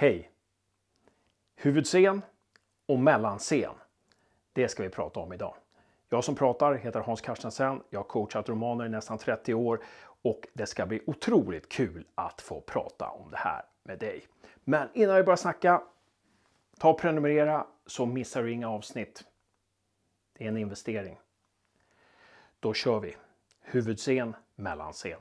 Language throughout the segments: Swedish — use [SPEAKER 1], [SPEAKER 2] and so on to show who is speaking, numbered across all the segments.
[SPEAKER 1] Hej! Huvudscen och mellanscen. Det ska vi prata om idag. Jag som pratar heter Hans Carstensen. Jag har coachat romaner i nästan 30 år och det ska bli otroligt kul att få prata om det här med dig. Men innan vi börjar snacka, ta och prenumerera så missar du inga avsnitt. Det är en investering. Då kör vi. Huvudscen, mellanscen.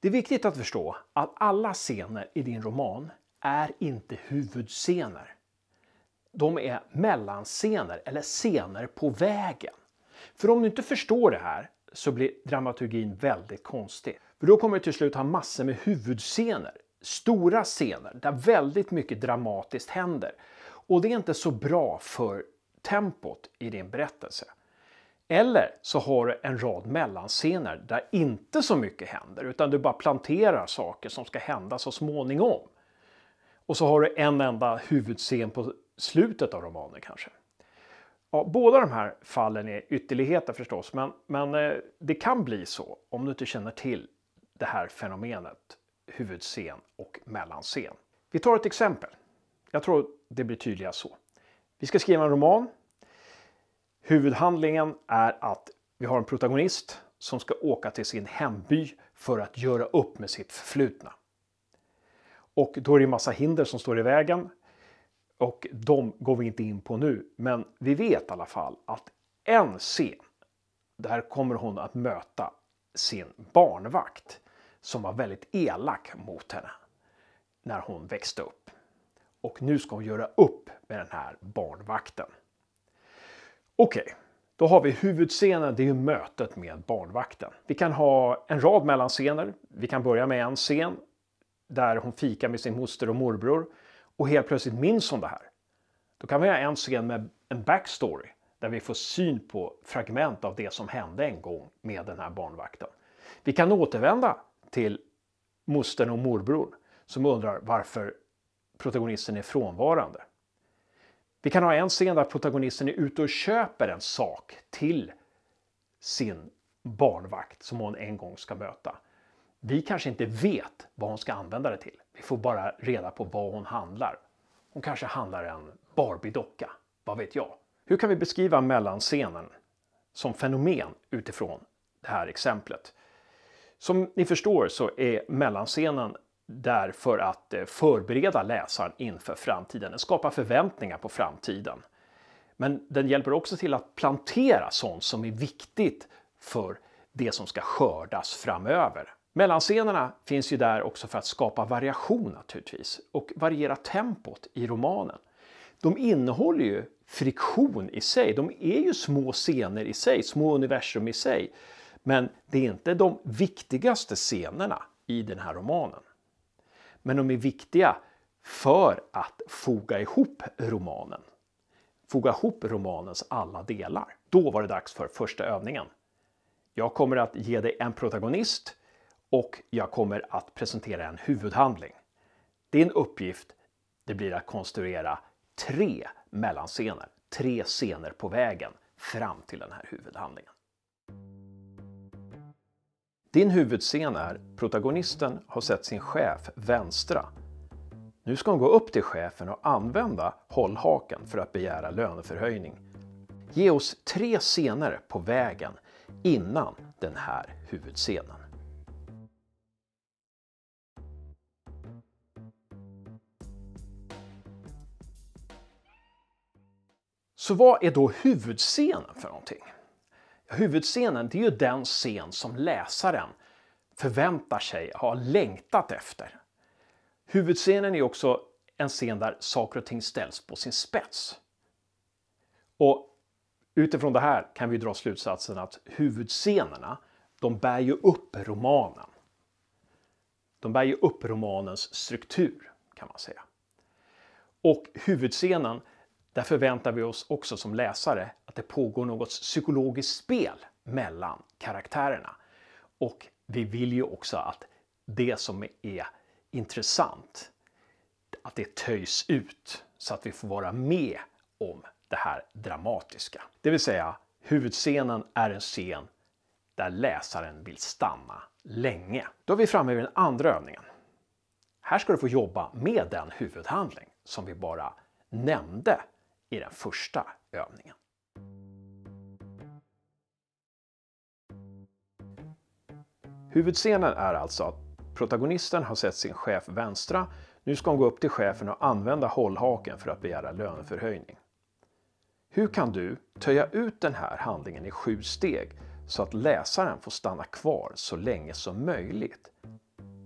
[SPEAKER 1] Det är viktigt att förstå att alla scener i din roman är inte huvudscener. De är mellanscener eller scener på vägen. För om du inte förstår det här så blir dramaturgin väldigt konstig. För då kommer du till slut ha massor med huvudscener, stora scener där väldigt mycket dramatiskt händer. Och det är inte så bra för tempot i din berättelse. Eller så har du en rad mellanscener där inte så mycket händer utan du bara planterar saker som ska hända så småningom. Och så har du en enda huvudscen på slutet av romanen kanske. Ja, båda de här fallen är ytterligheter förstås, men, men eh, det kan bli så om du inte känner till det här fenomenet huvudscen och mellanscen. Vi tar ett exempel. Jag tror det blir tydligast så. Vi ska skriva en roman Huvudhandlingen är att vi har en protagonist som ska åka till sin hemby för att göra upp med sitt förflutna. Och då är det en massa hinder som står i vägen och de går vi inte in på nu. Men vi vet i alla fall att en scen, där kommer hon att möta sin barnvakt som var väldigt elak mot henne när hon växte upp. Och nu ska hon göra upp med den här barnvakten. Okej, okay. då har vi huvudscenen, det är ju mötet med barnvakten. Vi kan ha en rad mellanscener. Vi kan börja med en scen där hon fikar med sin moster och morbror och helt plötsligt minns hon det här. Då kan vi ha en scen med en backstory där vi får syn på fragment av det som hände en gång med den här barnvakten. Vi kan återvända till mostern och morbror som undrar varför protagonisten är frånvarande. Vi kan ha en scen där protagonisten är ute och köper en sak till sin barnvakt som hon en gång ska möta. Vi kanske inte vet vad hon ska använda det till. Vi får bara reda på vad hon handlar. Hon kanske handlar en Barbie-docka, vad vet jag? Hur kan vi beskriva mellanscenen som fenomen utifrån det här exemplet? Som ni förstår så är mellanscenen där för att eh, förbereda läsaren inför framtiden. Den skapar förväntningar på framtiden. Men den hjälper också till att plantera sånt som är viktigt för det som ska skördas framöver. Mellanscenerna finns ju där också för att skapa variation naturligtvis och variera tempot i romanen. De innehåller ju friktion i sig, de är ju små scener i sig, små universum i sig. Men det är inte de viktigaste scenerna i den här romanen men de är viktiga för att foga ihop romanen. Foga ihop romanens alla delar. Då var det dags för första övningen. Jag kommer att ge dig en protagonist och jag kommer att presentera en huvudhandling. Din uppgift det blir att konstruera tre mellanscener, tre scener på vägen fram till den här huvudhandlingen. Din huvudscen är protagonisten har sett sin chef vänstra. Nu ska hon gå upp till chefen och använda hållhaken för att begära löneförhöjning. Ge oss tre scener på vägen innan den här huvudscenen. Så vad är då huvudscenen för någonting? Huvudscenen det är ju den scen som läsaren förväntar sig, har längtat efter. Huvudscenen är också en scen där saker och ting ställs på sin spets. Och utifrån det här kan vi dra slutsatsen att huvudscenerna, de bär ju upp romanen. De bär ju upp romanens struktur, kan man säga. Och huvudscenen, där förväntar vi oss också som läsare det pågår något psykologiskt spel mellan karaktärerna. Och vi vill ju också att det som är intressant, att det töjs ut så att vi får vara med om det här dramatiska. Det vill säga, huvudscenen är en scen där läsaren vill stanna länge. Då är vi framme vid den andra övningen. Här ska du få jobba med den huvudhandling som vi bara nämnde i den första övningen. Huvudscenen är alltså att protagonisten har sett sin chef vänstra, nu ska hon gå upp till chefen och använda hållhaken för att begära löneförhöjning. Hur kan du töja ut den här handlingen i sju steg så att läsaren får stanna kvar så länge som möjligt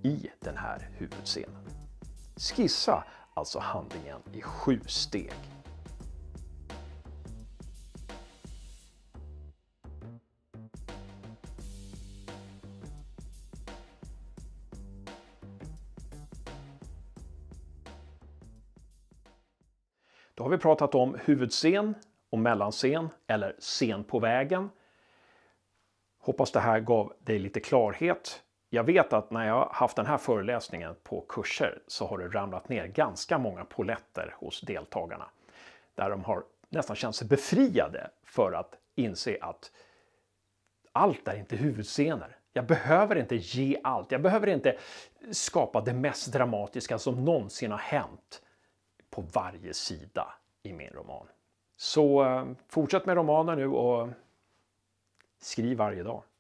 [SPEAKER 1] i den här huvudscenen? Skissa alltså handlingen i sju steg. Då har vi pratat om huvudscen och mellanscen eller scen på vägen. Hoppas det här gav dig lite klarhet. Jag vet att när jag haft den här föreläsningen på kurser så har det ramlat ner ganska många poletter hos deltagarna. Där de har nästan känt sig befriade för att inse att allt är inte huvudscener. Jag behöver inte ge allt. Jag behöver inte skapa det mest dramatiska som någonsin har hänt på varje sida i min roman. Så eh, fortsätt med romanen nu och skriv varje dag.